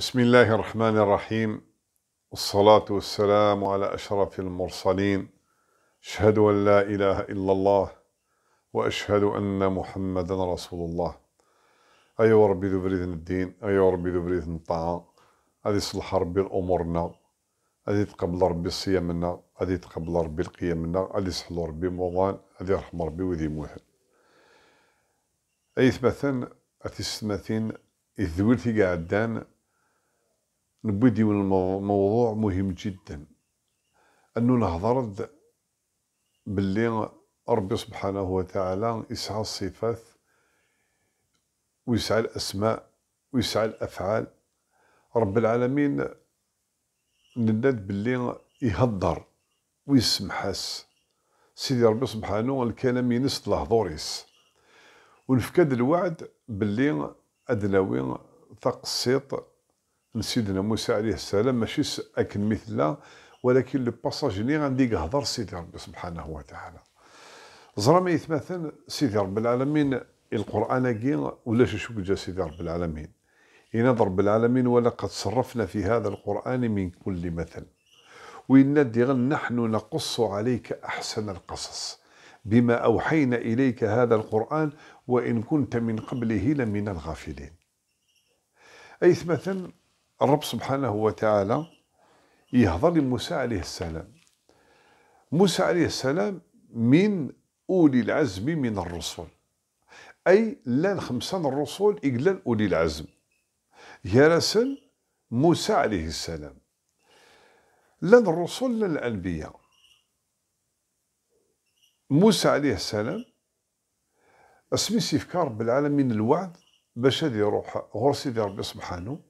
بسم الله الرحمن الرحيم والصلاة والسلام على أشرف المرسلين أشهد أن لا إله إلا الله وأشهد أن محمدا رسول الله أيوا ربي ذو بريد الدين أيوا ربي ذو بريد الطاعة هذه يصلح ربي أمورنا هذه يتقبل ربي صيامنا هذه يتقبل ربي القيامنا هذه صلح ربي موضان هذه يرحم ربي وذي موحد أيث مثلا أتسمثين إذ ذويل قاعدان نبدي من موضوع مهم جدا انه نهضر باللي ربي سبحانه وتعالى يسعى الصفات ويسعى الاسماء ويسعى الافعال رب العالمين ندد باللي يهضر ويسمحس سيدي ربي سبحانه الكلام ينس لهضوريس ونفكد الوعد باللي أدناوين تقسيط لسيدنا سيدنا موسى عليه السلام ماشي أكن مثلنا ولكن لو باساج اللي غنديك هضر سيدي ربي سبحانه وتعالى ما يتمثل سيدي رب العالمين القرآن كي ولا شو جا سيدي رب العالمين إن رب العالمين ولقد صرفنا في هذا القرآن من كل مثل وإن نحن نقص عليك أحسن القصص بما أوحينا إليك هذا القرآن وإن كنت من قبله لمن الغافلين أيث مثلا الرب سبحانه وتعالى يهضر لموسى عليه السلام موسى عليه السلام من أولي العزم من الرسل أي لان خمسان الرسل إلا أولي العزم يرسل موسى عليه السلام لان الرسل لا الأنبياء موسى عليه السلام اسمي سيفكار بالعالمين الوعد باش يروح غرس ربي سبحانه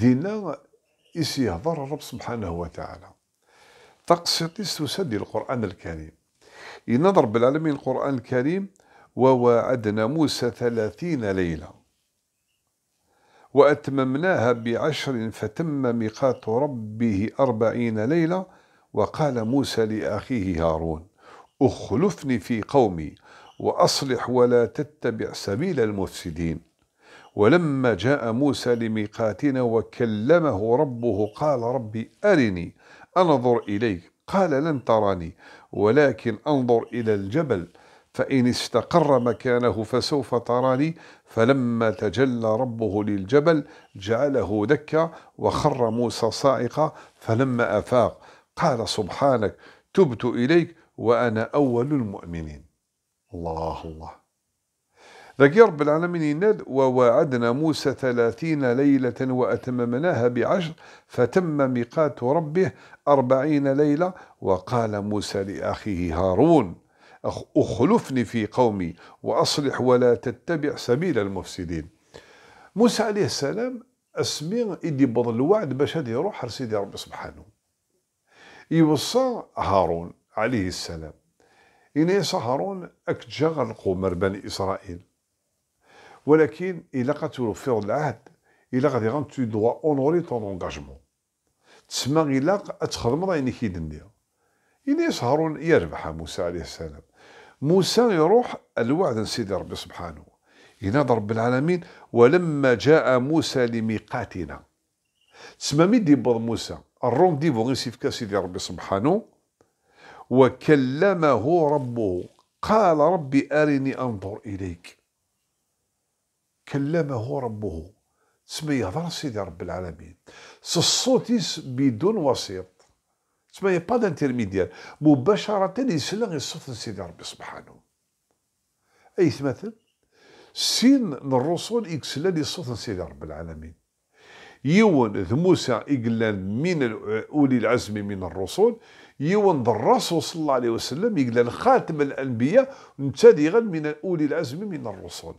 دينا هضر الرب سبحانه وتعالى تقسيطيس تسدي القرآن الكريم ينظر رب العالمين القرآن الكريم ووعدنا موسى ثلاثين ليلة وأتممناها بعشر فتم ميقات ربه أربعين ليلة وقال موسى لأخيه هارون اخلفني في قومي وأصلح ولا تتبع سبيل المفسدين ولما جاء موسى لميقاتنا وكلمه ربه قال ربي أرني أنظر إليك قال لن تراني ولكن أنظر إلى الجبل فإن استقر مكانه فسوف تراني فلما تجلى ربه للجبل جعله دكا وخر موسى صاعقا فلما أفاق قال سبحانك تبت إليك وأنا أول المؤمنين الله الله ذكي رب العالمين ند ووعدنا موسى ثلاثين ليلة وأتممناها بعشر فتم ميقات ربه أربعين ليلة وقال موسى لأخيه هارون أخلفني في قومي وأصلح ولا تتبع سبيل المفسدين موسى عليه السلام اسمي إدي بضل الوعد باش هادي يروح لسيدي ربي سبحانه يوصى هارون عليه السلام إني هارون أكتجا غنقوم بني إسرائيل ولكن إلا في العهد إلا غادي غان تو دوا اونوري طون اونغاجمون تسمى إلا تخدم راه إني كيدن ليها هارون يربح موسى عليه السلام موسى يروح الوعد سيدي ربي سبحانه ينادى رب العالمين ولما جاء موسى لميقاتنا تسمى مي ديبر موسى الرونديفو غير سيفكا سيدي ربي سبحانه وكلمه ربه قال ربي أرني أنظر إليك كلمه ربه تسمى يهضر سيدي رب العالمين الصوت بدون وسيط تسمى با دانترميديال مباشره يسلغ غير الصوت سيدي ربي سبحانه اي مثل سين الرسول يكسل لي صوت سيدي رب العالمين يون ذ موسى يقلان من اولي العزم من الرسل يون ذ الرسول صلى الله عليه وسلم يقلان خاتم الانبياء مبتدئا من اولي العزم من الرسل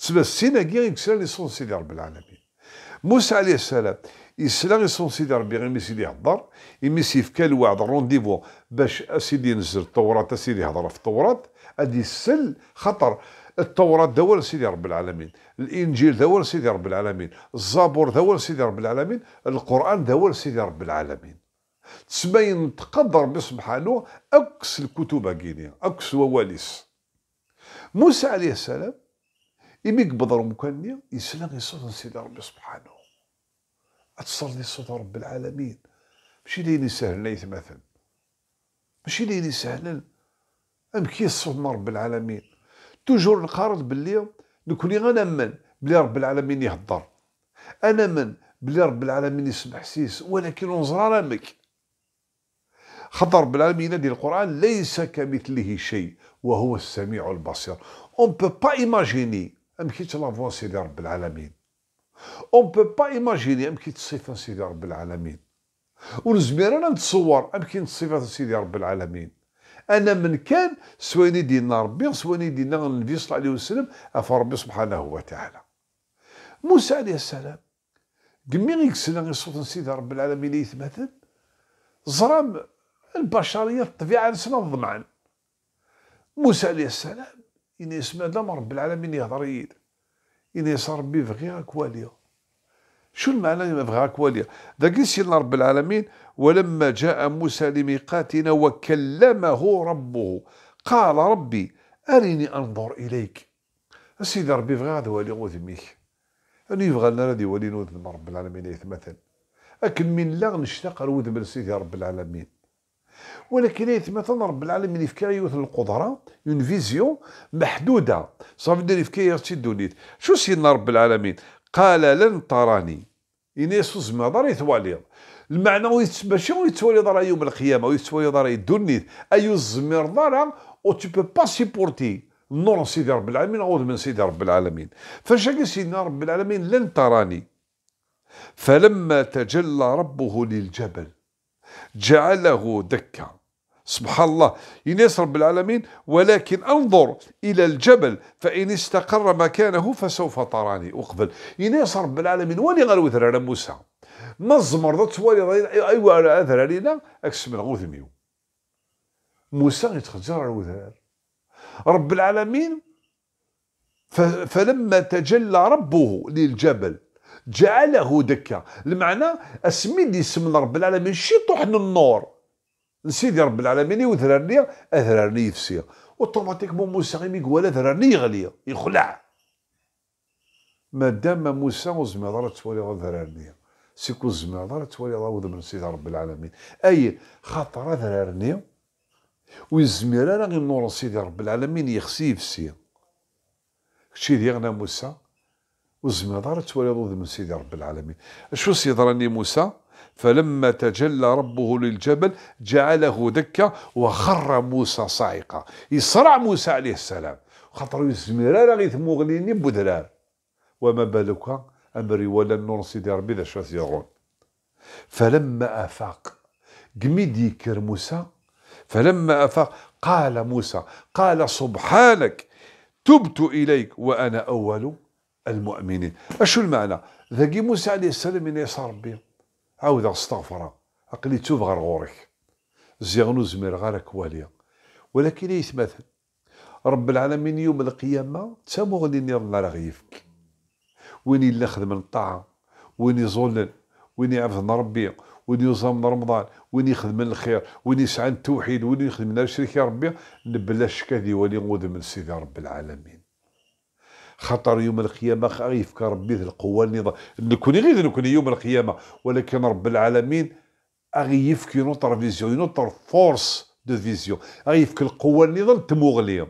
تسمى السيناغيغ يكسر لي سون سيدي رب العالمين موسى عليه السلام يسلا غير سون سيدي ربي غير ميسيدي يهضر سي في كان واحد الرونديفو باش اسيدي نزل التوراة اسيدي يهضر في التوراة ادي السل خطر التوراة دور سيدي رب العالمين الانجيل دور سيدي رب العالمين الزبور دور سيدي رب العالمين القران دور سيدي رب العالمين تسمى ينتقدر بسبحانه اكس الكتب كينيا اكس وواليس موسى عليه السلام إمي قبض رمكاني يسلم يصوت سيد ربي سبحانه أتصلني صوت رب العالمين ماشي لين يسهل ليث مثلا ماشي لين يسهل أم كي صوت رب العالمين توجور نقارض باللي نكوني أنا من بلي رب العالمين يهضر أنا من بلي رب العالمين يسمع حسيس ولكن نزرى رمك خطر بالعالمين ديال القران ليس كمثله شيء وهو السميع البصير اون بو با ايماجيني لا لافوا سيدي رب العالمين اون بو با ايماجيني امكيت الصفه سيدي رب العالمين ونزمير انا نتصور امكيت الصفه سيدي رب العالمين انا من كان سواني دينا ربي سواني دينا النبي صلى الله عليه وسلم اف ربي سبحانه وتعالى موسى عليه السلام قمي يكسلنا صوت سيدي رب العالمين يتمثل زرام البشريه الطبيعه نسنا الظمعان موسى عليه السلام إني يسمع دام رب العالمين يهضر يد إني صار ربي بغيك واليا شو المعنى بغاك واليا ذاك سيدنا رب العالمين ولما جاء موسى لميقاتنا وكلمه ربه قال ربي أرني أنظر إليك السيد ربي بغى هذا والي وذميك أنا يبغى لنا هذا والي نوذ رب العالمين يتمثل أكن من لا نشتاق الوذم لسيدي رب العالمين ولكن يتمثل إيه، رب العالمين في كيعيوث القدره اون فيزيون محدوده صافي دير في كيرتي الدونيت شو سيدنا رب العالمين قال لن تراني إن يسوس مهضر يتواليض المعنى ماشي ويتوالي راه يوم القيامه ويتوالي راه الدونيت اي الزمير ضرا او تو بو با سيبورتي نور سيدي رب العالمين عوض من سيدي رب العالمين قال سيدنا رب العالمين لن تراني فلما تجلى ربه للجبل جعله دكه سبحان الله يناس رب العالمين ولكن انظر الى الجبل فان استقر مكانه فسوف تراني اقبل يناس رب العالمين وين غنوثر على موسى ما زمرضت توالي ايوا اثر علينا اكسم الغوث ميو موسى يتخزر على الوثار رب العالمين فلما تجلى ربه للجبل جعله دكا المعنى اسمي اللي اسم رب العالمين شي طحن النور نسيدي رب العالمين وذرارني اذرارني يفسير اوتوماتيكمون موسى غير ميقوالا ذرارني يغلي يخلع مادام موسى وزمي ضرت توالي ذرارني سيكو زمي ضرت توالي ضاود من سيدي رب العالمين اي خاطر ذرارني ويزمير انا غير نور سيدي رب العالمين يخسي يفسي كتشي ديالنا موسى وزمي ضرت توالي ضود من سيدي رب العالمين شو راني موسى فلما تجلى ربه للجبل جعله دكة وخر موسى صاعقة يصرع موسى عليه السلام خاطر لا غيث مغليني بدرار وما بالك أمري ولا النور سيدي ربي ذا شاس يغون فلما أفاق قميد يكر موسى فلما أفاق قال موسى قال سبحانك تبت إليك وأنا أول المؤمنين أشو المعنى ذاقي موسى عليه السلام من يسار ربي عاود استغفر عقلي توب غير غورك زيغنو زمير غير واليا ولكن مثل إيه رب العالمين يوم القيامة تمغني نيرن على غيفك وين إلا خدم الطاعة وين يظلل وين يعرف ربي وين يوزن من رمضان وين يخدم الخير وين يسعى التوحيد وين يخدم الشرك يا ربي بلا شك هذه ولي غود من سيدي رب العالمين خطر يوم القيامة غيفك ربي ذي القوة النظام نكوني غير نكوني يوم القيامة ولكن رب العالمين أغيفك ينطر فيزيون ينطر فورس دو فيزيون أغيفك القوة النظام تموغليهم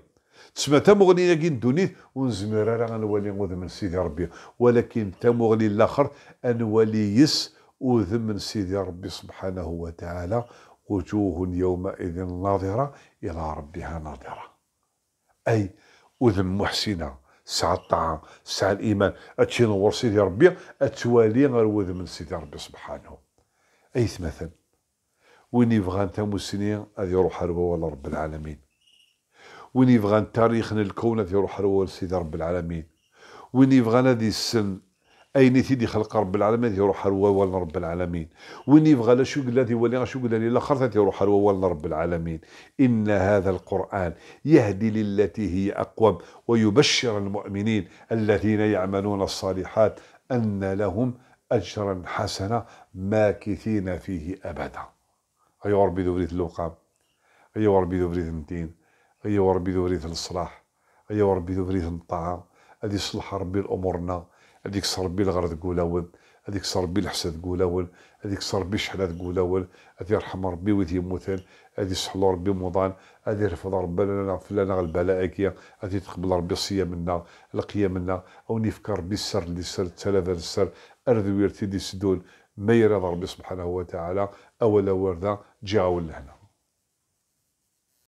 تسمى تمغني كي ندونيت ونزمر راه غنولي من سيدي ربي ولكن تموغلي الاخر انولي يس من سيدي ربي سبحانه وتعالى وجوه يومئذ ناظرة إلى ربها ناظرة أي وذم محسنة ساعة الطعام ساعة الإيمان أتشي نور سيدي ربي أتوالي غرود من سيدي ربي سبحانه أيث مثلا وين يبغى نتا مسني هذه يروح روا ولا رب العالمين وين يبغى تاريخنا الكون هذه يروح روا لسيدي رب العالمين وين يبغى هذه السن اين سيدي خلق رب العالمين يروح روال رب العالمين وين يبغى لا شو قال ولا شو قال لا خرثت يروح روال رب العالمين ان هذا القران يهدي للتي هي اقوم ويبشر المؤمنين الذين يعملون الصالحات ان لهم اجرا حسنا ماكثين فيه ابدا يا ربي بريث اللقام يا ربي بريث الدين يا ربي بريث الصلاح يا ربي بريث الطعام هذه صلح ربي لامورنا هذيك صربي الغرض تقول اول هذيك صربي الحسد تقول اول هذيك صربي شحنه تقول اول هذي يرحم ربي ويدي يموتان هذي صحلو ربي موضان هذي يرفض ربنا فلانا البلائكية هذي تقبل ربي الصيام منا القيام منا او نفكر ربي السر اللي سر التلاذ السر ارذويرتي دي سدون ما يرضى ربي سبحانه وتعالى اولا ورده جاو لهنا